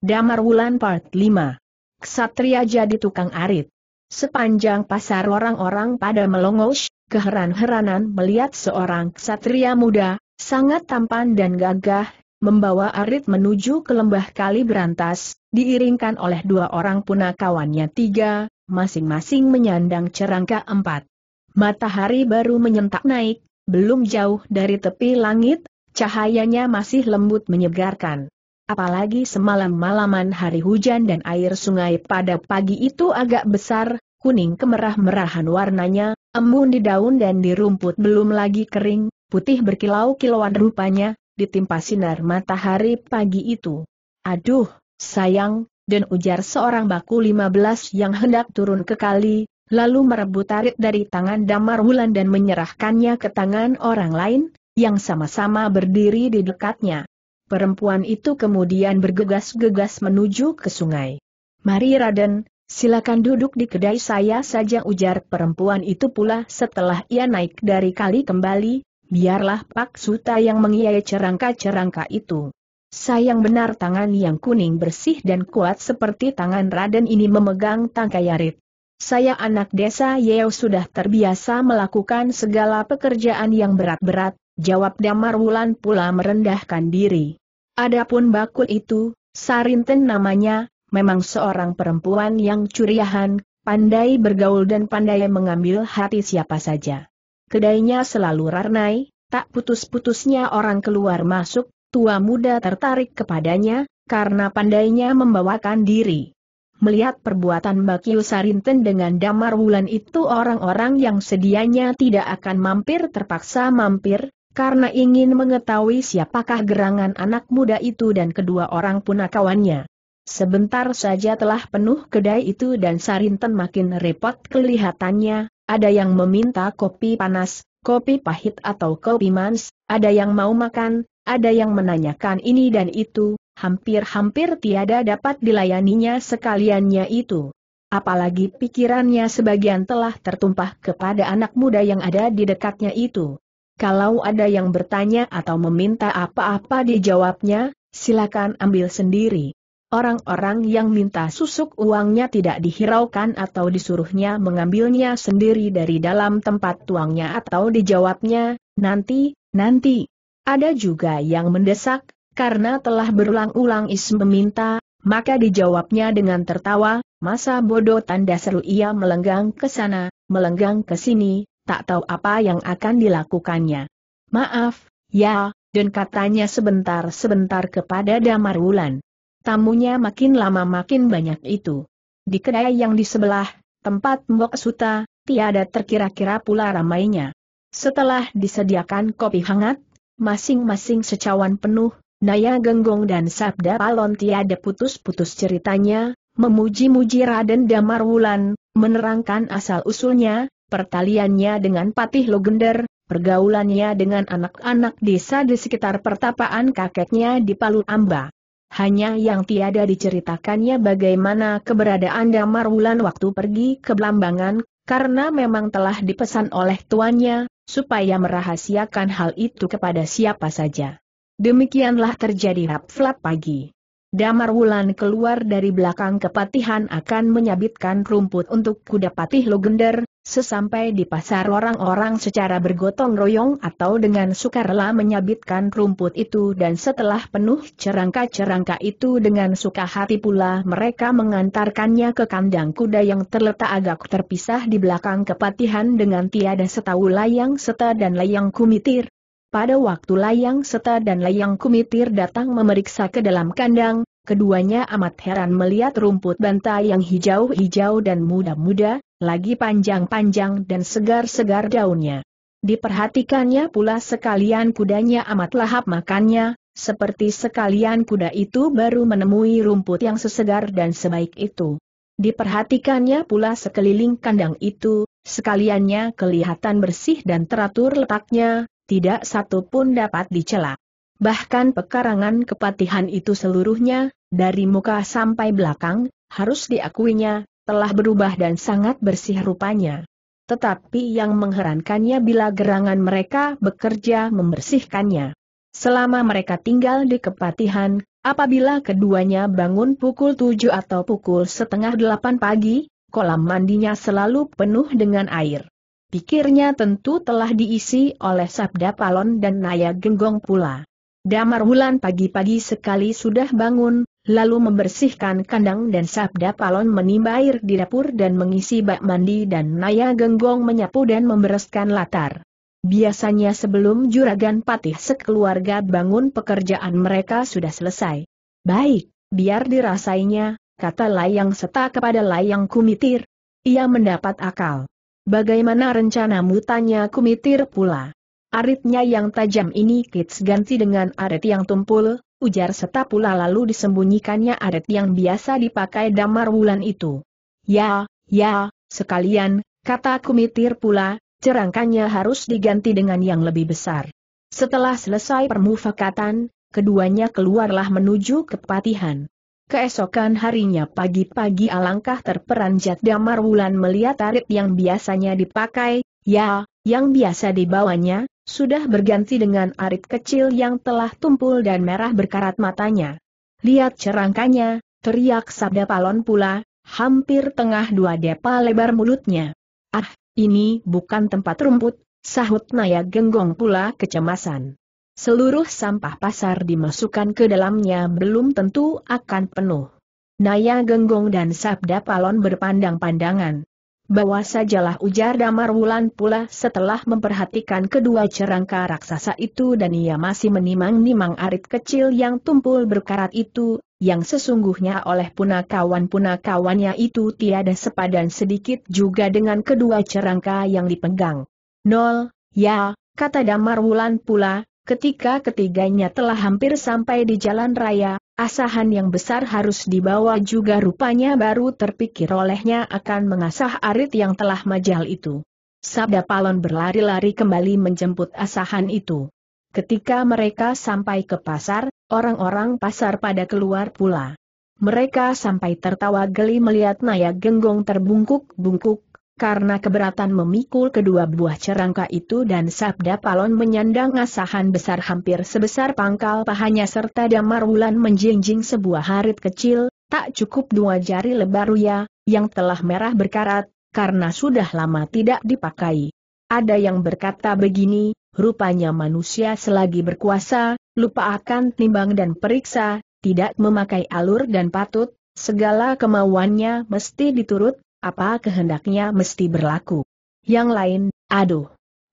Damar Wulan Part 5. Ksatria jadi tukang arit. Sepanjang pasar orang-orang pada melongos, keheran-heranan melihat seorang ksatria muda, sangat tampan dan gagah, membawa arit menuju ke lembah kali berantas, diiringkan oleh dua orang punakawannya tiga, masing-masing menyandang cerangka empat. Matahari baru menyentak naik, belum jauh dari tepi langit, cahayanya masih lembut menyegarkan apalagi semalam malaman hari hujan dan air sungai pada pagi itu agak besar, kuning kemerah-merahan warnanya, embun di daun dan di rumput belum lagi kering, putih berkilau-kilauan rupanya, ditimpa sinar matahari pagi itu. Aduh, sayang, dan ujar seorang baku 15 yang hendak turun ke kali, lalu merebut tarik dari tangan Damar Wulan dan menyerahkannya ke tangan orang lain, yang sama-sama berdiri di dekatnya. Perempuan itu kemudian bergegas-gegas menuju ke sungai. Mari Raden, silakan duduk di kedai saya saja ujar perempuan itu pula setelah ia naik dari kali kembali, biarlah Pak Suta yang mengiai cerangka-cerangka itu. Sayang benar tangan yang kuning bersih dan kuat seperti tangan Raden ini memegang tangkai yarit. Saya anak desa Yeo sudah terbiasa melakukan segala pekerjaan yang berat-berat, jawab Damar Wulan pula merendahkan diri. Adapun bakul itu, Sarinten namanya, memang seorang perempuan yang curiahan, pandai bergaul dan pandai mengambil hati siapa saja. Kedainya selalu rarnai, tak putus-putusnya orang keluar masuk, tua muda tertarik kepadanya, karena pandainya membawakan diri. Melihat perbuatan Bakyu Sarinten dengan Damar Wulan itu orang-orang yang sedianya tidak akan mampir terpaksa mampir, karena ingin mengetahui siapakah gerangan anak muda itu dan kedua orang punakawannya. Sebentar saja telah penuh kedai itu dan Sarinten makin repot kelihatannya, ada yang meminta kopi panas, kopi pahit atau kopi mans, ada yang mau makan, ada yang menanyakan ini dan itu, hampir-hampir tiada dapat dilayaninya sekaliannya itu. Apalagi pikirannya sebagian telah tertumpah kepada anak muda yang ada di dekatnya itu. Kalau ada yang bertanya atau meminta apa-apa dijawabnya, silakan ambil sendiri. Orang-orang yang minta susuk uangnya tidak dihiraukan atau disuruhnya mengambilnya sendiri dari dalam tempat tuangnya atau dijawabnya, nanti, nanti. Ada juga yang mendesak, karena telah berulang-ulang Is meminta, maka dijawabnya dengan tertawa, masa bodoh tanda seru ia melenggang ke sana, melenggang ke sini, tak tahu apa yang akan dilakukannya. Maaf, ya, dan katanya sebentar-sebentar kepada Damar Wulan. Tamunya makin lama makin banyak itu. Di kedai yang di sebelah, tempat Mbok Suta, tiada terkira-kira pula ramainya. Setelah disediakan kopi hangat, masing-masing secawan penuh, Naya Genggong dan Sabda Palon tiada putus-putus ceritanya, memuji-muji Raden Damar Wulan, menerangkan asal-usulnya, pertaliannya dengan patih logender, pergaulannya dengan anak-anak desa di sekitar pertapaan kakeknya di Palu Amba. Hanya yang tiada diceritakannya bagaimana keberadaan Damar Wulan waktu pergi ke Blambangan, karena memang telah dipesan oleh tuannya, supaya merahasiakan hal itu kepada siapa saja. Demikianlah terjadi hap-flap pagi. Damar Wulan keluar dari belakang kepatihan akan menyabitkan rumput untuk kuda patih logender, Sesampai di pasar orang-orang secara bergotong royong atau dengan sukarela menyabitkan rumput itu dan setelah penuh cerangka-cerangka itu dengan suka hati pula mereka mengantarkannya ke kandang kuda yang terletak agak terpisah di belakang kepatihan dengan tiada setahu layang seta dan layang kumitir. Pada waktu layang seta dan layang kumitir datang memeriksa ke dalam kandang, keduanya amat heran melihat rumput bantai yang hijau-hijau dan muda-muda, lagi panjang-panjang dan segar-segar daunnya. Diperhatikannya pula sekalian kudanya amat lahap makannya, seperti sekalian kuda itu baru menemui rumput yang sesegar dan sebaik itu. Diperhatikannya pula sekeliling kandang itu, sekaliannya kelihatan bersih dan teratur letaknya, tidak satu pun dapat dicela. Bahkan pekarangan kepatihan itu seluruhnya, dari muka sampai belakang, harus diakuinya, telah berubah dan sangat bersih rupanya. Tetapi yang mengherankannya bila gerangan mereka bekerja membersihkannya. Selama mereka tinggal di kepatihan, apabila keduanya bangun pukul tujuh atau pukul setengah delapan pagi, kolam mandinya selalu penuh dengan air. Pikirnya tentu telah diisi oleh Sabda Palon dan Naya Genggong pula. Damar Wulan pagi-pagi sekali sudah bangun, lalu membersihkan kandang dan sabda palon menimba air di dapur dan mengisi bak mandi dan Naya Genggong menyapu dan membereskan latar. Biasanya sebelum juragan patih sekeluarga bangun pekerjaan mereka sudah selesai. Baik, biar dirasainya, kata layang seta kepada layang kumitir. Ia mendapat akal. Bagaimana rencana mutanya kumitir pula. Aritnya yang tajam ini kits ganti dengan arit yang tumpul, ujar seta pula lalu disembunyikannya adat yang biasa dipakai damar wulan itu. Ya, ya, sekalian, kata kumitir pula, cerangkannya harus diganti dengan yang lebih besar. Setelah selesai permufakatan, keduanya keluarlah menuju kepatihan. Keesokan harinya pagi-pagi alangkah terperanjat Damar Wulan melihat tarik yang biasanya dipakai, ya, yang biasa dibawanya, sudah berganti dengan arit kecil yang telah tumpul dan merah berkarat matanya. Lihat cerangkanya, teriak sabda palon pula, hampir tengah dua depa lebar mulutnya. Ah, ini bukan tempat rumput, sahut Naya Genggong pula kecemasan. Seluruh sampah pasar dimasukkan ke dalamnya belum tentu akan penuh. Naya Genggong dan Sabda Palon berpandang-pandangan bawa sajalah ujar Damar Wulan pula setelah memperhatikan kedua cerangka raksasa itu dan ia masih menimang-nimang arit kecil yang tumpul berkarat itu, yang sesungguhnya oleh punakawan-punakawannya itu tiada sepadan sedikit juga dengan kedua cerangka yang dipegang. Nol, ya, kata Damar Wulan pula, ketika ketiganya telah hampir sampai di jalan raya, Asahan yang besar harus dibawa juga rupanya baru terpikir olehnya akan mengasah arit yang telah majal itu. Sabda Palon berlari-lari kembali menjemput asahan itu. Ketika mereka sampai ke pasar, orang-orang pasar pada keluar pula. Mereka sampai tertawa geli melihat Naya Genggong terbungkuk-bungkuk karena keberatan memikul kedua buah cerangka itu dan sabda palon menyandang asahan besar hampir sebesar pangkal pahanya serta damar wulan menjinjing sebuah harit kecil, tak cukup dua jari lebar ruya, yang telah merah berkarat, karena sudah lama tidak dipakai. Ada yang berkata begini, rupanya manusia selagi berkuasa, lupa akan timbang dan periksa, tidak memakai alur dan patut, segala kemauannya mesti diturut, apa kehendaknya mesti berlaku. Yang lain, aduh.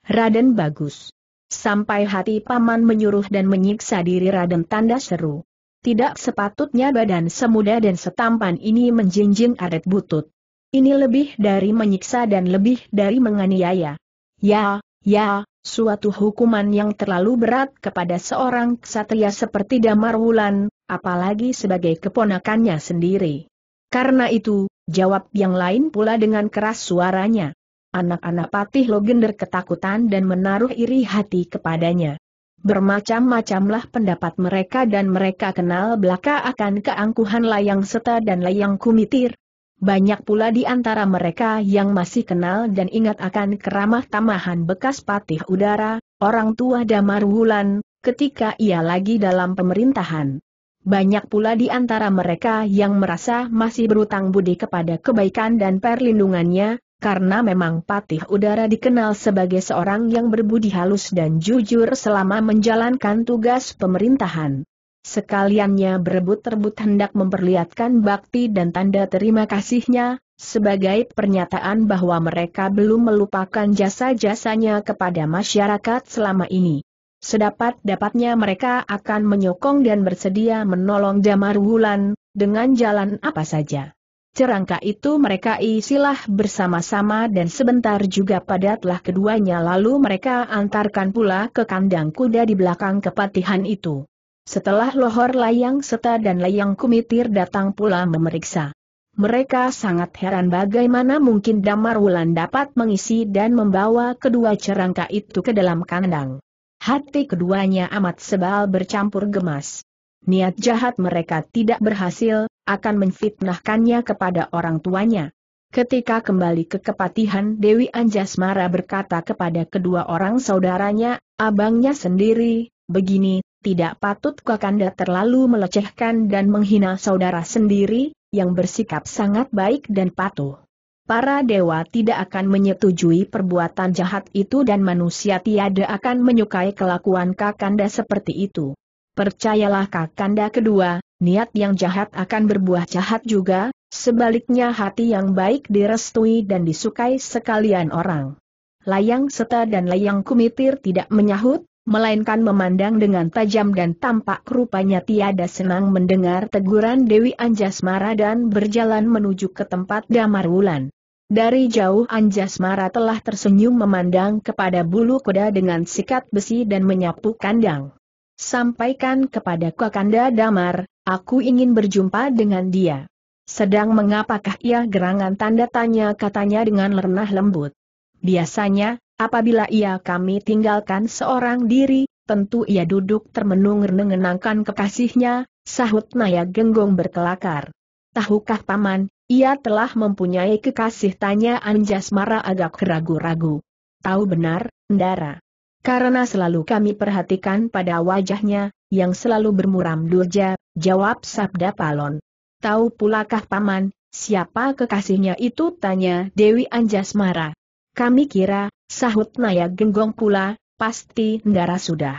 Raden bagus. Sampai hati paman menyuruh dan menyiksa diri Raden tanda seru. Tidak sepatutnya badan semuda dan setampan ini menjinjing adat butut. Ini lebih dari menyiksa dan lebih dari menganiaya. Ya, ya, suatu hukuman yang terlalu berat kepada seorang ksatria seperti Damar Wulan, apalagi sebagai keponakannya sendiri. Karena itu, jawab yang lain pula dengan keras suaranya. Anak-anak patih logender ketakutan dan menaruh iri hati kepadanya. Bermacam-macamlah pendapat mereka dan mereka kenal belaka akan keangkuhan layang seta dan layang kumitir. Banyak pula di antara mereka yang masih kenal dan ingat akan keramah tamahan bekas patih udara, orang tua Damar Wulan, ketika ia lagi dalam pemerintahan. Banyak pula di antara mereka yang merasa masih berutang budi kepada kebaikan dan perlindungannya, karena memang Patih Udara dikenal sebagai seorang yang berbudi halus dan jujur selama menjalankan tugas pemerintahan. Sekaliannya berebut-rebut hendak memperlihatkan bakti dan tanda terima kasihnya, sebagai pernyataan bahwa mereka belum melupakan jasa-jasanya kepada masyarakat selama ini. Sedapat-dapatnya mereka akan menyokong dan bersedia menolong Damar Wulan, dengan jalan apa saja. Cerangka itu mereka isilah bersama-sama dan sebentar juga padatlah keduanya lalu mereka antarkan pula ke kandang kuda di belakang kepatihan itu. Setelah lohor layang seta dan layang kumitir datang pula memeriksa. Mereka sangat heran bagaimana mungkin Damar Wulan dapat mengisi dan membawa kedua cerangka itu ke dalam kandang. Hati keduanya amat sebal bercampur gemas. Niat jahat mereka tidak berhasil, akan menfitnahkannya kepada orang tuanya. Ketika kembali ke kepatihan Dewi Anjasmara berkata kepada kedua orang saudaranya, abangnya sendiri, begini, tidak patut Kakanda terlalu melecehkan dan menghina saudara sendiri, yang bersikap sangat baik dan patuh para dewa tidak akan menyetujui perbuatan jahat itu dan manusia tiada akan menyukai kelakuan Kakanda seperti itu. Percayalah Kakanda kedua, niat yang jahat akan berbuah jahat juga, sebaliknya hati yang baik direstui dan disukai sekalian orang. Layang Seta dan Layang Kumitir tidak menyahut, melainkan memandang dengan tajam dan tampak rupanya tiada senang mendengar teguran Dewi Anjas Anjasmara dan berjalan menuju ke tempat Damar Wulan. Dari jauh Anjas Mara telah tersenyum memandang kepada bulu kuda dengan sikat besi dan menyapu kandang. Sampaikan kepada Kakanda Damar, aku ingin berjumpa dengan dia. Sedang mengapakah ia gerangan tanda tanya katanya dengan lernah lembut. Biasanya, apabila ia kami tinggalkan seorang diri, tentu ia duduk termenung renengenangkan kekasihnya, sahut Naya Genggong berkelakar. Tahukah paman, ia telah mempunyai kekasih tanya Anjasmara agak ragu-ragu. Tahu benar, Ndara. Karena selalu kami perhatikan pada wajahnya, yang selalu bermuram durja, jawab Sabda Palon. Tahu pulakah Paman, siapa kekasihnya itu tanya Dewi Anjasmara. Kami kira, sahut Naya Genggong pula, pasti Ndara sudah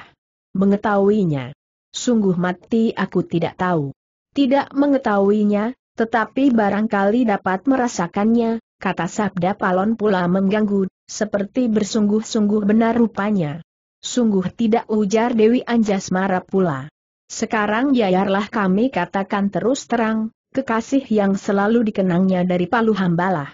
mengetahuinya. Sungguh mati aku tidak tahu. Tidak mengetahuinya, tetapi barangkali dapat merasakannya, kata Sabda Palon pula mengganggu, seperti bersungguh-sungguh benar rupanya. Sungguh tidak ujar Dewi Anjasmara pula. Sekarang yayarlah kami katakan terus terang, kekasih yang selalu dikenangnya dari Palu Hambalah.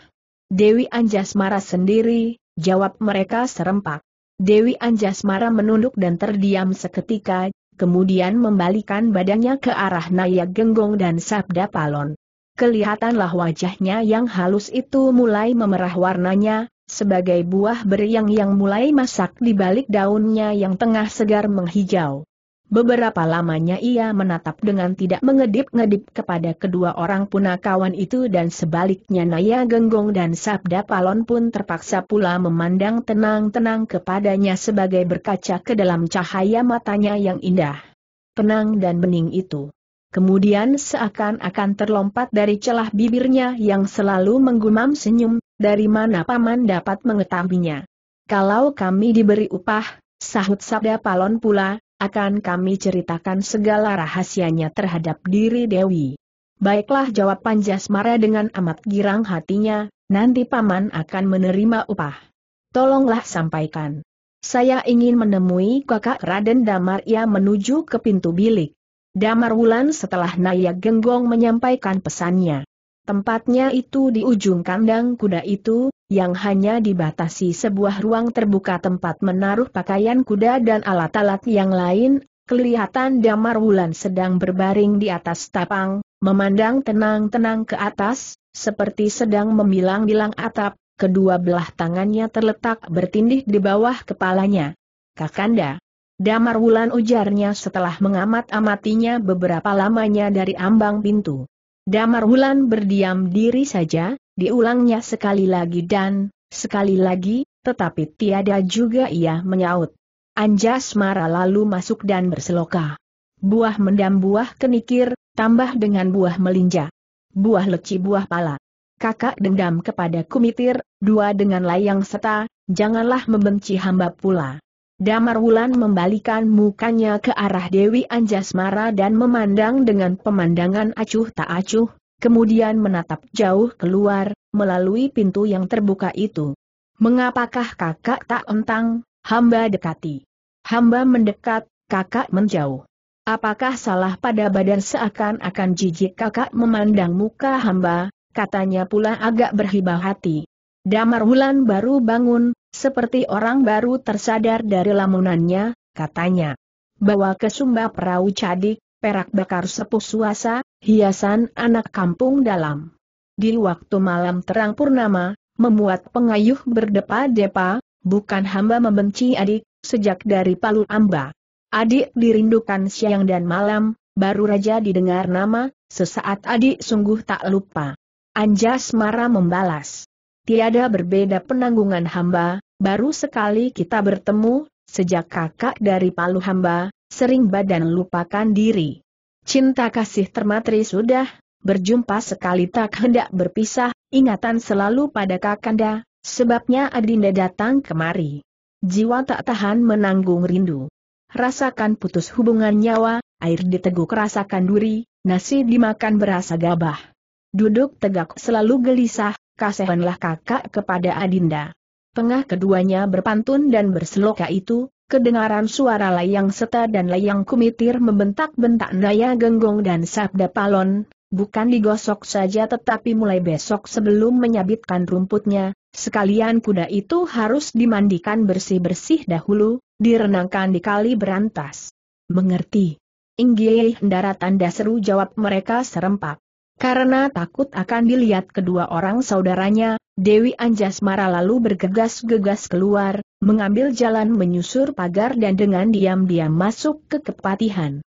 Dewi Anjasmara sendiri, jawab mereka serempak. Dewi Anjasmara menunduk dan terdiam seketika, kemudian membalikan badannya ke arah Naya Genggong dan Sabda Palon kelihatanlah wajahnya yang halus itu mulai memerah warnanya, sebagai buah beriang yang mulai masak di balik daunnya yang tengah segar menghijau. Beberapa lamanya ia menatap dengan tidak mengedip-ngedip kepada kedua orang punakawan itu dan sebaliknya Naya Genggong dan Sabda Palon pun terpaksa pula memandang tenang-tenang kepadanya sebagai berkaca ke dalam cahaya matanya yang indah. Tenang dan bening itu. Kemudian seakan-akan terlompat dari celah bibirnya yang selalu menggumam senyum, dari mana paman dapat mengetahuinya. Kalau kami diberi upah, sahut sabda palon pula, akan kami ceritakan segala rahasianya terhadap diri Dewi. Baiklah jawab Panjasmara dengan amat girang hatinya, nanti paman akan menerima upah. Tolonglah sampaikan. Saya ingin menemui kakak Raden Damar ia menuju ke pintu bilik. Damar Wulan setelah Naya Genggong menyampaikan pesannya. Tempatnya itu di ujung kandang kuda itu, yang hanya dibatasi sebuah ruang terbuka tempat menaruh pakaian kuda dan alat-alat yang lain, kelihatan Damar Wulan sedang berbaring di atas tapang, memandang tenang-tenang ke atas, seperti sedang membilang bilang atap, kedua belah tangannya terletak bertindih di bawah kepalanya. Kakanda, Damar Wulan ujarnya setelah mengamat-amatinya beberapa lamanya dari ambang pintu. Damar Wulan berdiam diri saja, diulangnya sekali lagi dan, sekali lagi, tetapi tiada juga ia menyaut. Anjas marah lalu masuk dan berseloka. Buah mendam buah kenikir, tambah dengan buah melinja. Buah leci buah pala. Kakak dendam kepada kumitir, dua dengan layang serta, janganlah membenci hamba pula. Damar Wulan membalikan mukanya ke arah Dewi Anjasmara dan memandang dengan pemandangan acuh tak acuh, kemudian menatap jauh keluar, melalui pintu yang terbuka itu. Mengapakah kakak tak entang, hamba dekati? Hamba mendekat, kakak menjauh. Apakah salah pada badan seakan-akan jijik kakak memandang muka hamba, katanya pula agak berhibah hati. Damar Wulan baru bangun, seperti orang baru tersadar dari lamunannya, katanya. Bawa ke Sumba perahu cadik, perak bakar sepuh suasa, hiasan anak kampung dalam. Di waktu malam terang purnama, memuat pengayuh berdepa-depa, bukan hamba membenci adik, sejak dari Palu Amba. Adik dirindukan siang dan malam, baru raja didengar nama, sesaat adik sungguh tak lupa. Anjas marah membalas tiada berbeda penanggungan hamba, baru sekali kita bertemu, sejak kakak dari palu hamba, sering badan lupakan diri. Cinta kasih termatri sudah, berjumpa sekali tak hendak berpisah, ingatan selalu pada kakanda, sebabnya adinda datang kemari. Jiwa tak tahan menanggung rindu. Rasakan putus hubungan nyawa, air diteguk rasakan duri, nasi dimakan berasa gabah. Duduk tegak selalu gelisah, kasihanlah kakak kepada Adinda. Tengah keduanya berpantun dan berseloka itu, kedengaran suara layang seta dan layang kumitir membentak-bentak naya genggong dan sabda palon, bukan digosok saja tetapi mulai besok sebelum menyabitkan rumputnya, sekalian kuda itu harus dimandikan bersih-bersih dahulu, direnangkan di kali berantas. Mengerti. Inggih Hendara tanda seru jawab mereka serempak. Karena takut akan dilihat kedua orang saudaranya, Dewi Anjas Anjasmara lalu bergegas-gegas keluar, mengambil jalan menyusur pagar dan dengan diam-diam masuk ke kepatihan.